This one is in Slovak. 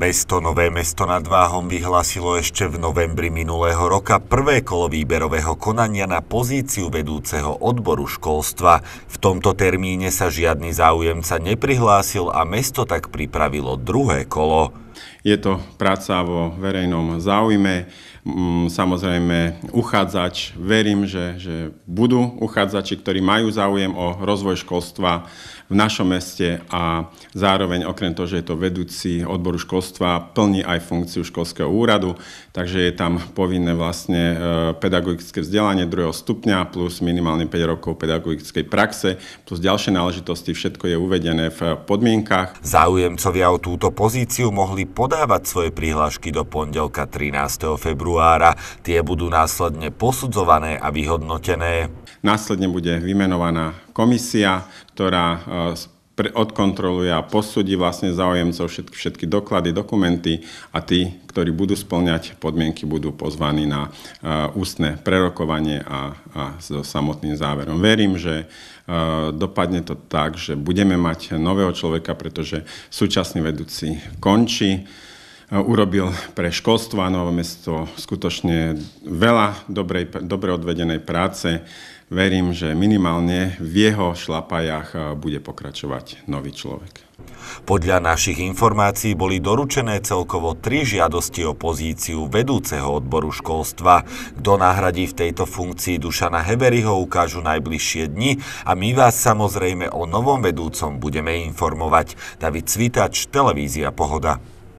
Mesto Nové mesto nad Váhom vyhlásilo ešte v novembri minulého roka prvé kolo výberového konania na pozíciu vedúceho odboru školstva. V tomto termíne sa žiadny záujemca neprihlásil a mesto tak pripravilo druhé kolo. Je to práca vo verejnom záujme. Mm, samozrejme, uchádzač, verím, že, že budú uchádzači, ktorí majú záujem o rozvoj školstva v našom meste a zároveň okrem toho, že je to vedúci odboru školstva, plní aj funkciu školského úradu, takže je tam povinné vlastne e, pedagogické vzdelanie druhého stupňa plus minimálne 5 rokov pedagogickej praxe plus ďalšie náležitosti, všetko je uvedené v podmienkach. Záujemcovia o túto pozíciu mohli podávať svoje prihlášky do pondelka 13. februára. Tie budú následne posudzované a vyhodnotené. Následne bude vymenovaná komisia, ktorá e, pre, odkontroluje a posúdi vlastne záujemcov všetky, všetky doklady, dokumenty a tí, ktorí budú splňať podmienky, budú pozvaní na uh, ústne prerokovanie a, a so samotným záverom. Verím, že uh, dopadne to tak, že budeme mať nového človeka, pretože súčasný vedúci končí urobil pre školstvo a Nové mesto skutočne veľa dobrej, dobre odvedenej práce. Verím, že minimálne v jeho šlapajách e, bude pokračovať nový človek. Podľa našich informácií boli doručené celkovo tri žiadosti o pozíciu vedúceho odboru školstva. Kto nahradí v tejto funkcii Dušana Heberiho ukážu najbližšie dni a my vás samozrejme o novom vedúcom budeme informovať. David Cvitač, Televízia Pohoda.